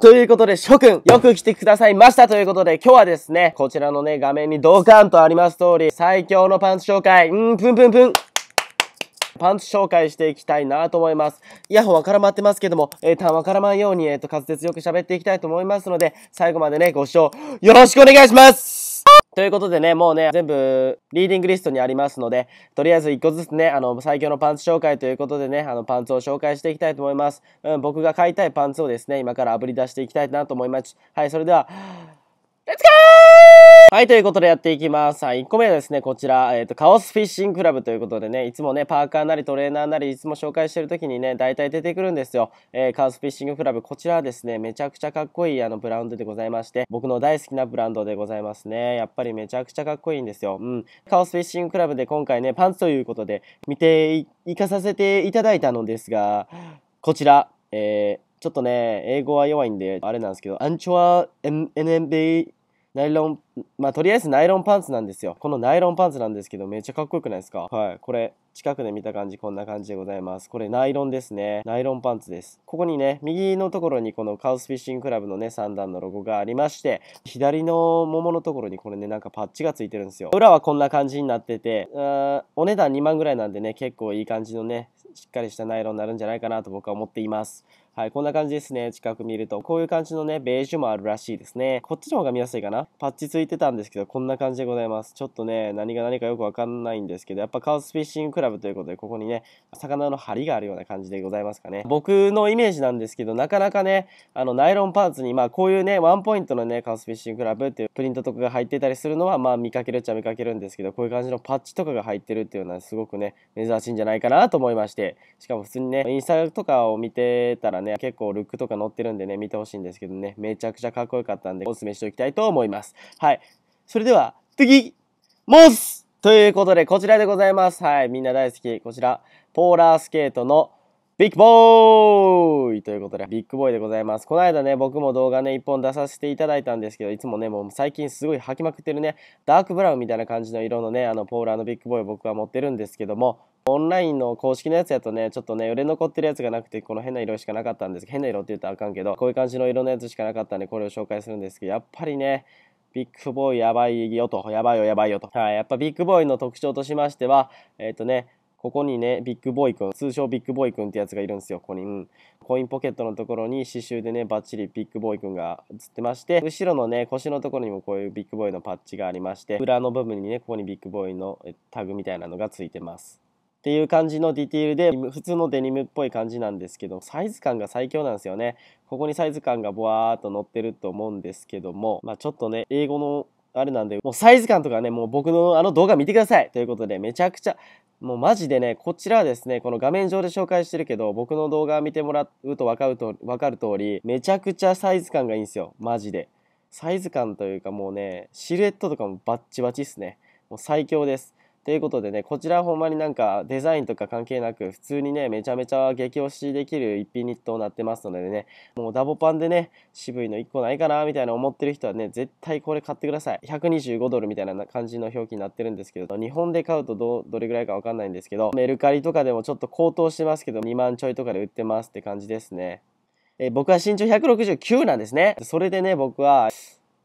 ということで、諸君、よく来てくださいましたということで、今日はですね、こちらのね、画面にドカンとあります通り、最強のパンツ紹介、うーん、ぷんぷんぷん。パンツ紹介していきたいなと思います。イヤホンは絡まってますけども、えー、んは絡まんように、えっ、ー、と、滑舌よく喋っていきたいと思いますので、最後までね、ご視聴よろしくお願いしますということでね、もうね、全部リーディングリストにありますので、とりあえず一個ずつね、あの、最強のパンツ紹介ということでね、あの、パンツを紹介していきたいと思います。うん、僕が買いたいパンツをですね、今から炙り出していきたいなと思います。はい、それでは、レッツゴーはい、ということでやっていきます。はい、1個目はですね、こちら、えっ、ー、と、カオスフィッシングクラブということでね、いつもね、パーカーなりトレーナーなり、いつも紹介してる時にね、大体出てくるんですよ。えー、カオスフィッシングクラブ、こちらはですね、めちゃくちゃかっこいいあのブランドでございまして、僕の大好きなブランドでございますね。やっぱりめちゃくちゃかっこいいんですよ。うん。カオスフィッシングクラブで今回ね、パンツということで、見ていかさせていただいたのですが、こちら、えー、ちょっとね、英語は弱いんで、あれなんですけど、アンチョア NMB Dahil まあ、とりあえずナイロンパンツなんですよ。このナイロンパンツなんですけど、めっちゃかっこよくないですかはい。これ、近くで見た感じ、こんな感じでございます。これ、ナイロンですね。ナイロンパンツです。ここにね、右のところにこのカウスフィッシングクラブのね、3段のロゴがありまして、左の桃のところにこれね、なんかパッチがついてるんですよ。裏はこんな感じになってて、うーん、お値段2万ぐらいなんでね、結構いい感じのね、しっかりしたナイロンになるんじゃないかなと僕は思っています。はい、こんな感じですね。近く見ると、こういう感じのね、ベージュもあるらしいですね。こっちの方が見やすいかな。パッチついてたんですけど、こんな感じでございます。ちょっとね、何が何かよくわかんないんですけど、やっぱカオスフィッシングクラブということで、ここにね、魚の針があるような感じでございますかね。僕のイメージなんですけど、なかなかね、あの、ナイロンパーツに、まあ、こういうね、ワンポイントのね、カオスフィッシングクラブっていうプリントとかが入ってたりするのは、まあ、見かけるっちゃ見かけるんですけど、こういう感じのパッチとかが入ってるっていうのは、すごくね、珍しいんじゃないかなと思いまして、しかも普通にね、インスタとかを見てたらね、結構ルックとか載ってるんでね、見てほしいんですけどね、めちゃくちゃかっこよかったんで、おすすめしておきたいと思います。はい。それでは、次モスということで、こちらでございます。はい、みんな大好き。こちら、ポーラースケートのビッグボーイということで、ビッグボーイでございます。この間ね、僕も動画ね、一本出させていただいたんですけど、いつもね、もう最近すごい履きまくってるね、ダークブラウンみたいな感じの色のね、あの、ポーラーのビッグボーイ僕は持ってるんですけども、オンラインの公式のやつやとね、ちょっとね、売れ残ってるやつがなくて、この変な色しかなかったんです変な色って言ったらあかんけど、こういう感じの色のやつしかなかったんで、これを紹介するんですけど、やっぱりね、ビッグボーイやばいよと、やばいよやばいよと。はい、やっぱビッグボーイの特徴としましては、えっ、ー、とね、ここにね、ビッグボーイくん、通称ビッグボーイくんってやつがいるんですよ、ここに。うん。コインポケットのところに刺繍でね、バッチリビッグボーイくんが映ってまして、後ろのね、腰のところにもこういうビッグボーイのパッチがありまして、裏の部分にね、ここにビッグボーイのタグみたいなのがついてます。っていう感じのディティールで普通のデニムっぽい感じなんですけどサイズ感が最強なんですよねここにサイズ感がボワーっと乗ってると思うんですけどもまあちょっとね英語のあれなんでもうサイズ感とかねもう僕のあの動画見てくださいということでめちゃくちゃもうマジでね、こちらはですね、この画面上で紹介してるけど、僕の動画見てもらうと分かると、分かる通り、めちゃくちゃサイズ感がいいんですよ。マジで。サイズ感というかもうね、シルエットとかもバッチバチっすね。もう最強です。ということでね、こちらほんまになんかデザインとか関係なく、普通にね、めちゃめちゃ激推しできる一品となってますのでね、もうダボパンでね、渋いの1個ないかなみたいな思ってる人はね、絶対これ買ってください。125ドルみたいな感じの表記になってるんですけど、日本で買うとどどれぐらいかわかんないんですけど、メルカリとかでもちょっと高騰してますけど、2万ちょいとかで売ってますって感じですね。え僕は身長169なんですね。それでね、僕は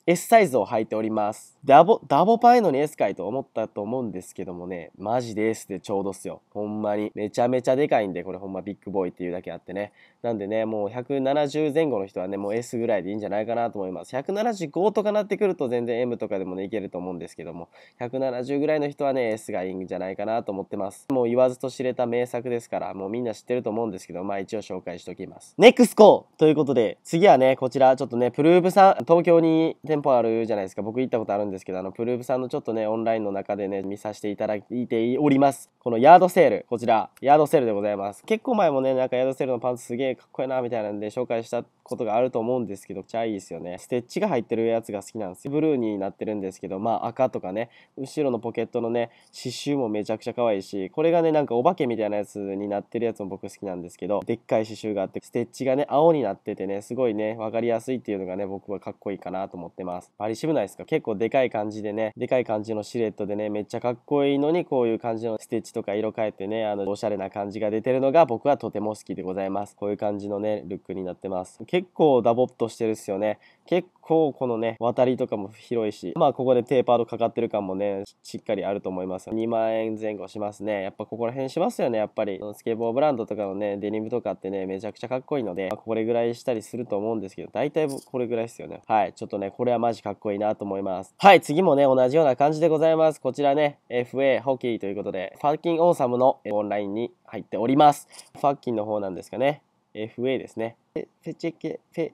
S サイズを履いております。ダボ、ダボパイのに S かいと思ったと思うんですけどもね、マジで S でちょうどっすよ。ほんまに。めちゃめちゃでかいんで、これほんまビッグボーイっていうだけあってね。なんでね、もう170前後の人はね、もう S ぐらいでいいんじゃないかなと思います。175とかなってくると全然 M とかでもね、いけると思うんですけども、170ぐらいの人はね、S がいいんじゃないかなと思ってます。もう言わずと知れた名作ですから、もうみんな知ってると思うんですけど、まあ一応紹介しておきます。ネクスコということで、次はね、こちらちょっとね、プルーブさん、東京に店舗あるじゃないですか。僕行ったことあるんですですけどあのプルーブさんのちょっとねオンラインの中でね見させていただいておりますこのヤードセールこちらヤードセールでございます結構前もねなんかヤードセールのパンツすげえかっこいいなみたいなんで紹介したことがあると思うんですけどめちゃいいですよねステッチが入ってるやつが好きなんですブルーになってるんですけどまあ赤とかね後ろのポケットのね刺繍もめちゃくちゃ可愛いしこれがねなんかお化けみたいなやつになってるやつも僕好きなんですけどでっかい刺繍があってステッチがね青になっててねすごいね分かりやすいっていうのがね僕はかっこいいかなと思ってますバリしぶないですか結構でかいい感じでね、でかい感じのシルエットでね、めっちゃかっこいいのに、こういう感じのステッチとか色変えてね、あの、おしゃれな感じが出てるのが僕はとても好きでございます。こういう感じのね、ルックになってます。結構ダボっとしてるっすよね。結構このね、渡りとかも広いし、まあここでテーパードかかってる感もね、しっかりあると思います。2万円前後しますね。やっぱここら辺しますよね、やっぱり。スケボーブランドとかのね、デニムとかってね、めちゃくちゃかっこいいので、まあ、これぐらいしたりすると思うんですけど、大体これぐらいですよね。はい、ちょっとね、これはマジかっこいいなと思います。はい、次もね、同じような感じでございます。こちらね、FA ホッキーということで、ファッキンオーサムのオンラインに入っております。ファッキンの方なんですかね。FA ですね。フェチェケ、フェ、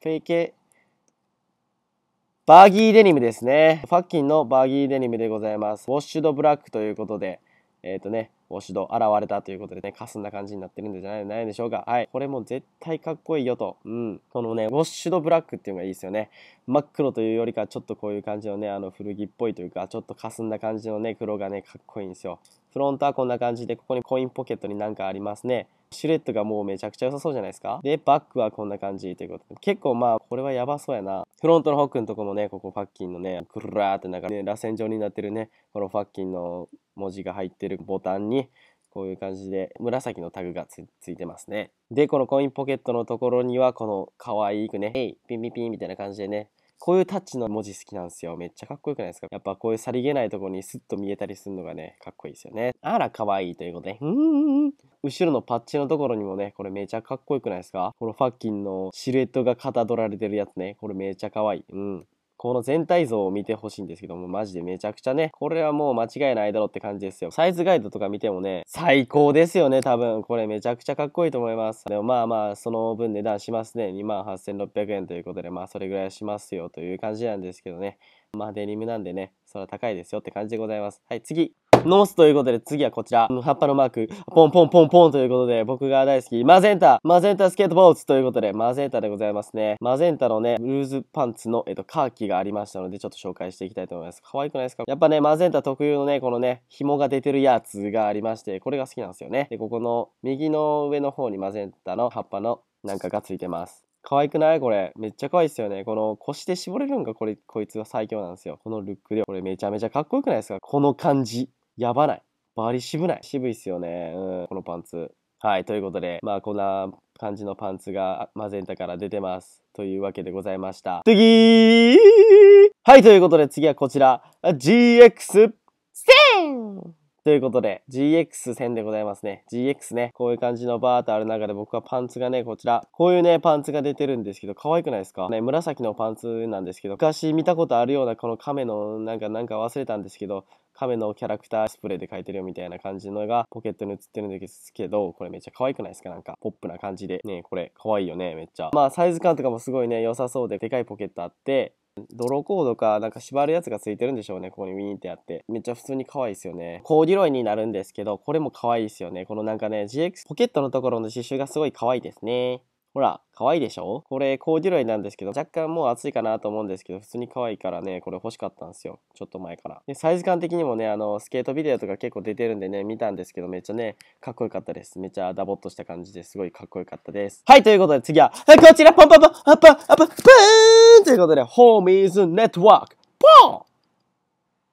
フェケ、バーギーデニムですね。ファッキンのバーギーデニムでございます。ウォッシュドブラックということで、えっ、ー、とね、押し度現れたということでね、かすんな感じになってるんじゃないないでしょうか。はい。これも絶対かっこいいよと。うん。このね、ウォッシュドブラックっていうのがいいですよね。真っ黒というよりか、ちょっとこういう感じのね、あの古着っぽいというか、ちょっとかすんだ感じのね、黒がね、かっこいいんですよ。フロントはこんな感じで、ここにコインポケットになんかありますね。シュレットがもうめちゃくちゃ良さそうじゃないですかでバックはこんな感じということで結構まあこれはやばそうやなフロントのホックのとこもねここパッキンのねるらーってなんか、ね、螺旋状になってるねこのファッキンの文字が入ってるボタンにこういう感じで紫のタグがついてますねでこのコインポケットのところにはこの可愛くね「ヘイピンピンピン」みたいな感じでねこういうタッチの文字好きなんですよ。めっちゃかっこよくないですかやっぱこういうさりげないとこにスッと見えたりするのがね、かっこいいですよね。あら、かわいいということで。うーん。後ろのパッチのところにもね、これめちゃかっこよくないですかこのファッキンのシルエットがかたどられてるやつね。これめちゃかわいい。うん。この全体像を見てほしいんですけども、マジでめちゃくちゃね、これはもう間違いないだろうって感じですよ。サイズガイドとか見てもね、最高ですよね、多分。これめちゃくちゃかっこいいと思います。でもまあまあ、その分値段しますね。28,600円ということで、まあそれぐらいしますよという感じなんですけどね。まあデニムなんでね、それは高いですよって感じでございます。はい、次。ノースということで次はこちら、葉っぱのマーク、ポンポンポンポンということで、僕が大好き、マゼンタマゼンタスケートボーツということで、マゼンタでございますね。マゼンタのね、ルーズパンツの、えっと、カーキがありましたので、ちょっと紹介していきたいと思います。可愛くないですかやっぱね、マゼンタ特有のね、このね、紐が出てるやつがありまして、これが好きなんですよね。で、ここの右の上の方にマゼンタの葉っぱのなんかがついてます。可愛くないこれ。めっちゃ可愛いっすよね。この腰で絞れるんかこれ、こいつが最強なんですよ。このルックで、これめちゃめちゃかっこよくないですかこの感じ。やばない。バリ渋ない。渋いっすよね。うん、このパンツ。はい、ということで、まあこんな感じのパンツがマゼンタから出てます。というわけでございました。次はい、ということで次はこちら。GX1000! ということで、GX1000 でございますね。GX ね、こういう感じのバーとある中で僕はパンツがね、こちら、こういうね、パンツが出てるんですけど、可愛くないですかね、紫のパンツなんですけど、昔見たことあるようなこの亀の、なんか、なんか忘れたんですけど、亀のキャラクタースプレーで描いてるよみたいな感じのがポケットに映ってるんですけど、これめっちゃ可愛くないですかなんか、ポップな感じで。ね、これ、可愛いよね、めっちゃ。まあ、サイズ感とかもすごいね、良さそうで、でかいポケットあって、泥コードか、なんか縛るやつがついてるんでしょうね。ここにウィーンってやって。めっちゃ普通に可愛いですよね。コーデュロイになるんですけど、これも可愛いですよね。このなんかね、GX ポケットのところの刺繍がすごい可愛いですね。ほら、可愛いでしょこれ、コーデュロイなんですけど、若干もう暑いかなと思うんですけど、普通に可愛いからね、これ欲しかったんですよ。ちょっと前から。で、サイズ感的にもね、あの、スケートビデオとか結構出てるんでね、見たんですけど、めっちゃね、かっこよかったです。めっちゃダボっとした感じですごいかっこよかったです。はい、ということで次は、はい、こちら、ポンポンポン、アッパ、アッパ、プーンということで、ホームイズネットワーク、ポン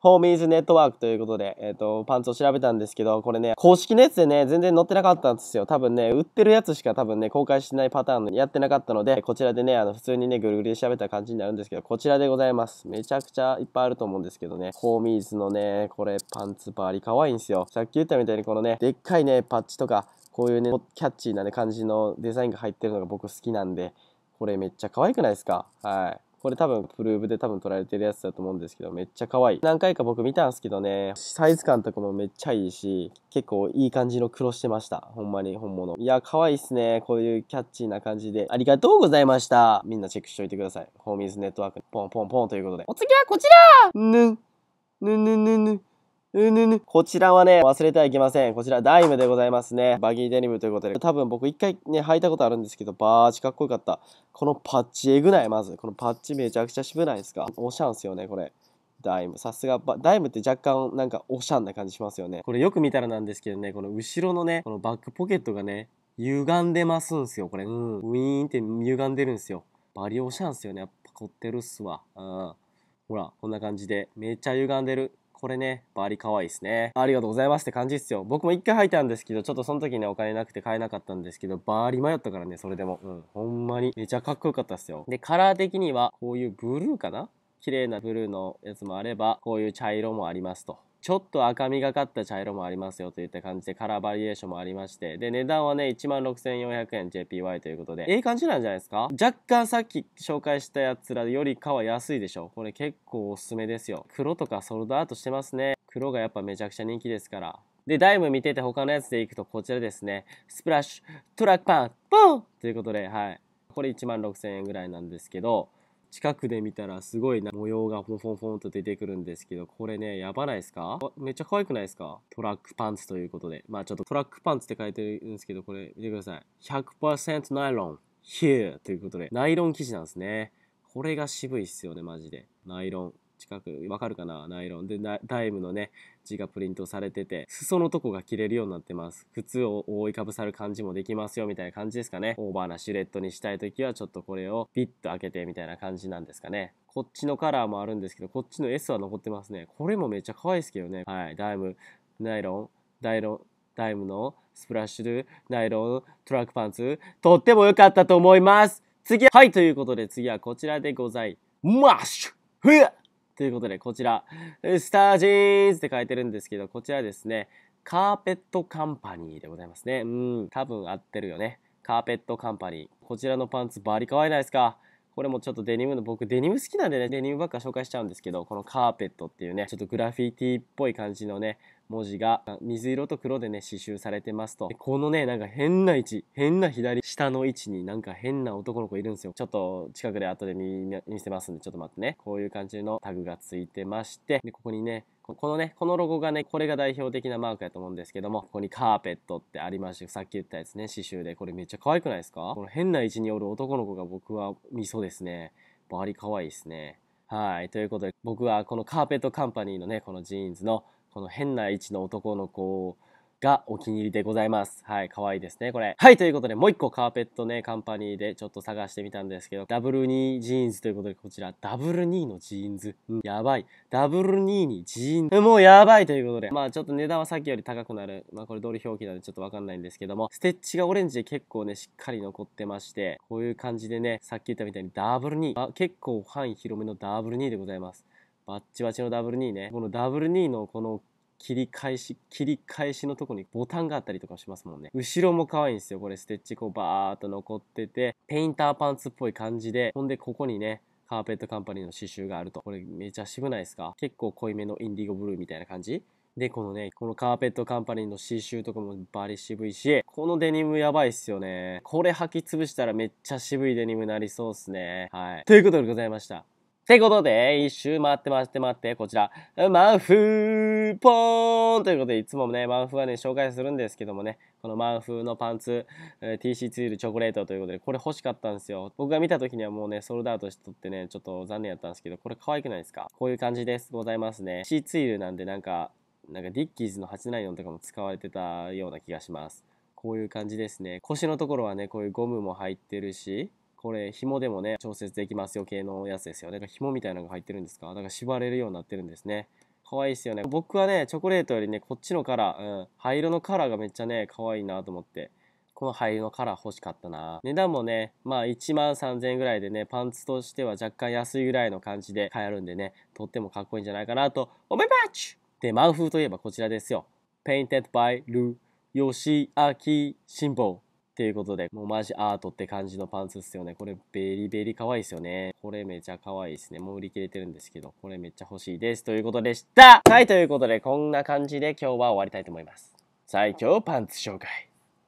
ホーミーズネットワークということで、えっ、ー、と、パンツを調べたんですけど、これね、公式のやつでね、全然載ってなかったんですよ。多分ね、売ってるやつしか多分ね、公開してないパターンやってなかったので、こちらでね、あの、普通にね、ぐるぐるで調べた感じになるんですけど、こちらでございます。めちゃくちゃいっぱいあると思うんですけどね、ホーミーズのね、これ、パンツバリ可愛いんですよ。さっき言ったみたいにこのね、でっかいね、パッチとか、こういうね、キャッチーなね、感じのデザインが入ってるのが僕好きなんで、これめっちゃ可愛くないですかはい。これ多分プルーブで多分撮られてるやつだと思うんですけど、めっちゃ可愛い。何回か僕見たんですけどね、サイズ感とかもめっちゃいいし、結構いい感じの黒してました。ほんまに本物。いや、可愛いっすね。こういうキャッチーな感じで。ありがとうございました。みんなチェックしといてください。ホーミーズネットワーク、ポンポンポンということで。お次はこちらぬん。ぬぬぬぬ。うぬぬ。こちらはね、忘れてはいけません。こちら、ダイムでございますね。バギーデニムということで。多分僕一回ね、履いたことあるんですけど、バーチかっこよかった。このパッチえぐないまず。このパッチめちゃくちゃ渋ないですかおしゃんすよね、これ。ダイム。さすが、ダイムって若干なんかおしゃんな感じしますよね。これよく見たらなんですけどね、この後ろのね、このバックポケットがね、歪んでますんすよ、これ。うん。ウィーンって歪んでるんすよ。バリおしゃんすよね。やっぱ凝ってるっすわ。うん。ほら、こんな感じで。めっちゃ歪んでる。これね、バリ可愛いですね。ありがとうございますって感じっすよ。僕も一回履いたんですけど、ちょっとその時ね、お金なくて買えなかったんですけど、バーリ迷ったからね、それでも。うん、ほんまに。めちゃかっこよかったっすよ。で、カラー的には、こういうブルーかな綺麗なブルーのやつもあれば、こういう茶色もありますと。ちょっと赤みがかった茶色もありますよといった感じでカラーバリエーションもありまして、で、値段はね、16,400円 JPY ということで、ええ感じなんじゃないですか若干さっき紹介したやつらよりかは安いでしょ。これ結構おすすめですよ。黒とかソルダアートしてますね。黒がやっぱめちゃくちゃ人気ですから。で、ダイム見てて他のやつでいくとこちらですね。スプラッシュ、トラックパン、ポンということで、はい。これ16,000円ぐらいなんですけど、近くで見たらすごいな模様がフォンフォンフォンと出てくるんですけど、これね、やばないですかめっちゃ可愛くないですかトラックパンツということで。まあちょっとトラックパンツって書いてるんですけど、これ見てください。100%ナイロン、here ということで、ナイロン生地なんですね。これが渋いっすよね、マジで。ナイロン。近くわかるかなナイロンでダイムのね字がプリントされてて裾のとこが切れるようになってます靴を覆いかぶさる感じもできますよみたいな感じですかねオーバーなシルエットにしたい時はちょっとこれをピッと開けてみたいな感じなんですかねこっちのカラーもあるんですけどこっちの S は残ってますねこれもめっちゃ可愛いですけどねはいダイムナイロンダイロンダイムのスプラッシュルナイロントラックパンツとっても良かったと思います次は、はい、ということで次はこちらでございます。ふやということで、こちら、スタージーンズって書いてるんですけど、こちらですね、カーペットカンパニーでございますね。うん、多分合ってるよね。カーペットカンパニー。こちらのパンツバリ可愛いないですかこれもちょっとデニムの僕デニム好きなんでねデニムばっか紹介しちゃうんですけどこのカーペットっていうねちょっとグラフィティっぽい感じのね文字が水色と黒でね刺繍されてますとこのねなんか変な位置変な左下の位置になんか変な男の子いるんですよちょっと近くで後で見せますんでちょっと待ってねこういう感じのタグがついてましてでここにねこのね、このロゴがね、これが代表的なマークやと思うんですけども、ここにカーペットってありまして、さっき言ったやつね、刺繍で、これめっちゃ可愛くないですかこの変な位置におる男の子が僕は味噌ですね。バリ可愛いですね。はい。ということで、僕はこのカーペットカンパニーのね、このジーンズのこの変な位置の男の子がお気に入りでございます。はい、可愛いですね、これ。はい、ということで、もう一個カーペットね、カンパニーでちょっと探してみたんですけど、ダブル2ジーンズということで、こちら、ダブル2のジーンズ。うん、やばい。ダブル2にジーンズ。もうやばいということで、まあちょっと値段はさっきより高くなる。まあこれドル表記なんでちょっとわかんないんですけども、ステッチがオレンジで結構ね、しっかり残ってまして、こういう感じでね、さっき言ったみたいにダブル2、結構範囲広めのダブル2でございます。バッチバチのダブル2ねこのダブル2のこの切り返し切り返しのとこにボタンがあったりとかしますもんね後ろも可愛いんですよこれステッチこうバーっと残っててペインターパンツっぽい感じでほんでここにねカーペットカンパニーの刺繍があるとこれめちゃ渋ないですか結構濃いめのインディゴブルーみたいな感じでこのねこのカーペットカンパニーの刺繍とかもバリ渋いしこのデニムやばいっすよねこれ履き潰したらめっちゃ渋いデニムなりそうっすねはいということでございましたてことで、一周回って回って回って、こちら、マンフーポーンということで、いつもね、マンフーはね、紹介するんですけどもね、このマンフーのパンツ、TC ツイールチョコレートということで、これ欲しかったんですよ。僕が見た時にはもうね、ソルダートしてとってね、ちょっと残念やったんですけど、これ可愛くないですかこういう感じです。ございますね。TC ツイールなんで、なんか、なんかディッキーズの8 7 4とかも使われてたような気がします。こういう感じですね。腰のところはね、こういうゴムも入ってるし、これ紐でもね調節できますよ系のやつですよねだから紐みたいなのが入ってるんですかだから縛れるようになってるんですね可愛いですよね僕はねチョコレートよりねこっちのカラー、うん、灰色のカラーがめっちゃね可愛いなと思ってこの灰色のカラー欲しかったな値段もねまあ1万3000円ぐらいでねパンツとしては若干安いぐらいの感じで買えるんでねとってもかっこいいんじゃないかなと思いますでマンフーといえばこちらですよ Painted by Ru 吉明辛抱ていうことで、もうマジアートって感じのパンツっすよね。これベリベリ可愛いですよね。これめちゃ可愛いですね。もう売り切れてるんですけど、これめっちゃ欲しいです。ということでした。はい、ということでこんな感じで今日は終わりたいと思います。最強パンツ紹介。